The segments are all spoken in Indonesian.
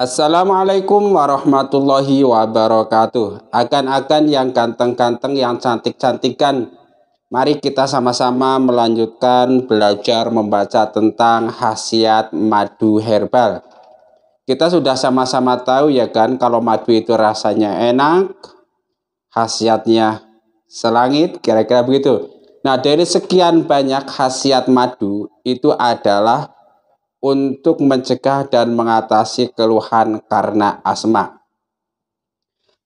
Assalamualaikum warahmatullahi wabarakatuh. Akan-akan yang ganteng-ganteng, yang cantik-cantikan. Mari kita sama-sama melanjutkan belajar membaca tentang khasiat madu herbal. Kita sudah sama-sama tahu ya kan kalau madu itu rasanya enak, khasiatnya selangit, kira-kira begitu. Nah, dari sekian banyak khasiat madu itu adalah untuk mencegah dan mengatasi keluhan karena asma.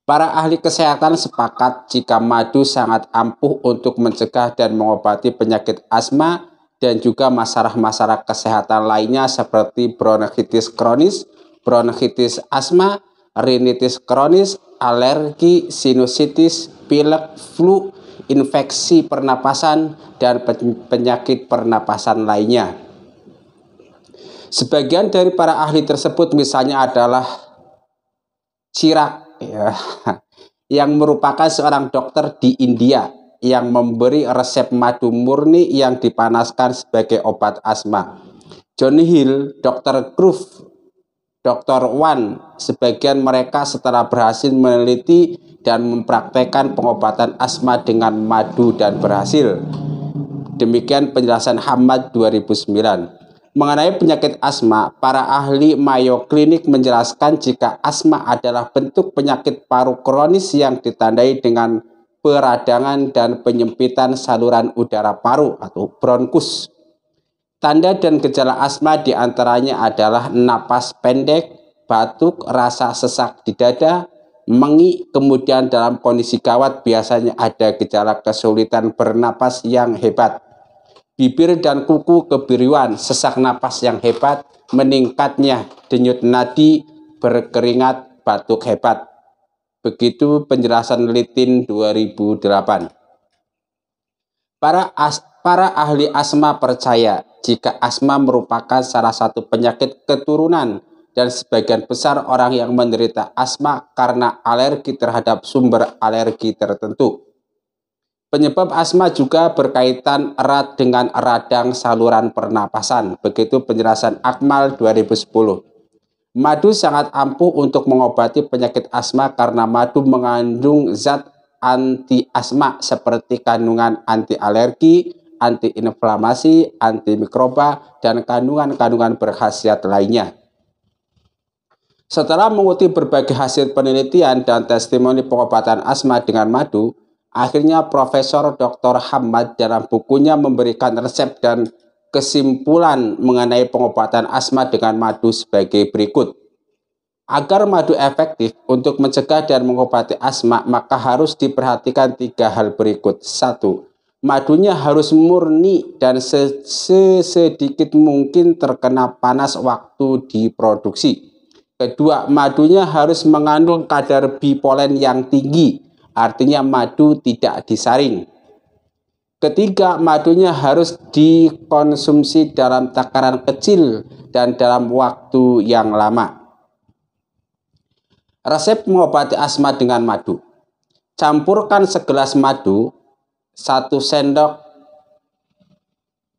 Para ahli kesehatan sepakat jika madu sangat ampuh untuk mencegah dan mengobati penyakit asma dan juga masalah-masalah kesehatan lainnya seperti bronkitis kronis, bronkitis asma, rinitis kronis, alergi, sinusitis, pilek, flu, infeksi pernapasan, dan penyakit pernapasan lainnya. Sebagian dari para ahli tersebut misalnya adalah Cirak ya, yang merupakan seorang dokter di India yang memberi resep madu murni yang dipanaskan sebagai obat asma. John Hill, Dr. Groove, Dr. Wan, sebagian mereka setelah berhasil meneliti dan mempraktekkan pengobatan asma dengan madu dan berhasil. Demikian penjelasan Hamad 2009. Mengenai penyakit asma, para ahli Mayo Clinic menjelaskan jika asma adalah bentuk penyakit paru kronis yang ditandai dengan peradangan dan penyempitan saluran udara paru atau bronkus. Tanda dan gejala asma diantaranya adalah napas pendek, batuk, rasa sesak di dada, mengi, kemudian dalam kondisi gawat biasanya ada gejala kesulitan bernapas yang hebat bibir dan kuku kebiruan, sesak napas yang hebat, meningkatnya denyut nadi, berkeringat, batuk hebat. Begitu penjelasan Litin 2008. Para as para ahli asma percaya jika asma merupakan salah satu penyakit keturunan dan sebagian besar orang yang menderita asma karena alergi terhadap sumber alergi tertentu. Penyebab asma juga berkaitan erat dengan radang saluran pernapasan. Begitu penjelasan Akmal 2010. Madu sangat ampuh untuk mengobati penyakit asma karena madu mengandung zat anti asma seperti kandungan anti alergi, anti inflamasi, anti mikroba, dan kandungan-kandungan berkhasiat lainnya. Setelah mengutip berbagai hasil penelitian dan testimoni pengobatan asma dengan madu, Akhirnya Profesor Dr. Hamad dalam bukunya memberikan resep dan kesimpulan mengenai pengobatan asma dengan madu sebagai berikut. Agar madu efektif untuk mencegah dan mengobati asma, maka harus diperhatikan tiga hal berikut. Satu, madunya harus murni dan sesedikit mungkin terkena panas waktu diproduksi. Kedua, madunya harus mengandung kadar bipolen yang tinggi Artinya madu tidak disaring. Ketiga, madunya harus dikonsumsi dalam takaran kecil dan dalam waktu yang lama. Resep mengobati asma dengan madu. Campurkan segelas madu, satu sendok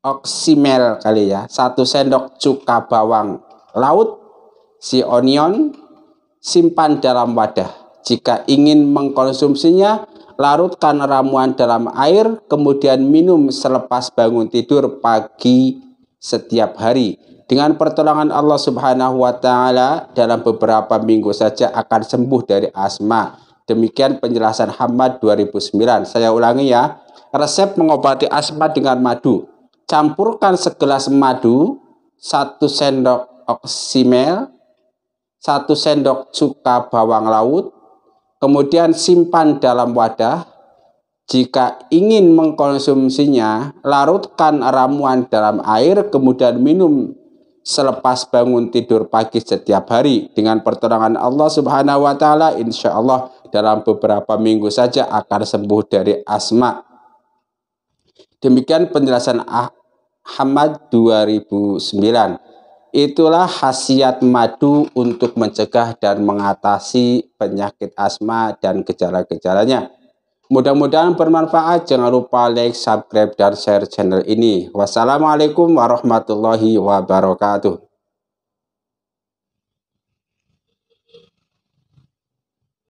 oksimel kali ya, satu sendok cuka bawang laut, si onion, simpan dalam wadah jika ingin mengkonsumsinya, larutkan ramuan dalam air, kemudian minum selepas bangun tidur pagi setiap hari. Dengan pertolongan Allah Subhanahu wa taala dalam beberapa minggu saja akan sembuh dari asma. Demikian penjelasan Hamad 2009. Saya ulangi ya. Resep mengobati asma dengan madu. Campurkan segelas madu, satu sendok oksimel, satu sendok cuka bawang laut, kemudian simpan dalam wadah. Jika ingin mengkonsumsinya, larutkan ramuan dalam air, kemudian minum selepas bangun tidur pagi setiap hari. Dengan pertolongan Allah Subhanahu wa Ta'ala, insya Allah dalam beberapa minggu saja akan sembuh dari asma. Demikian penjelasan Ahmad 2009. Itulah khasiat madu untuk mencegah dan mengatasi penyakit asma dan gejala-gejalanya. Mudah-mudahan bermanfaat. Jangan lupa like, subscribe, dan share channel ini. Wassalamualaikum warahmatullahi wabarakatuh.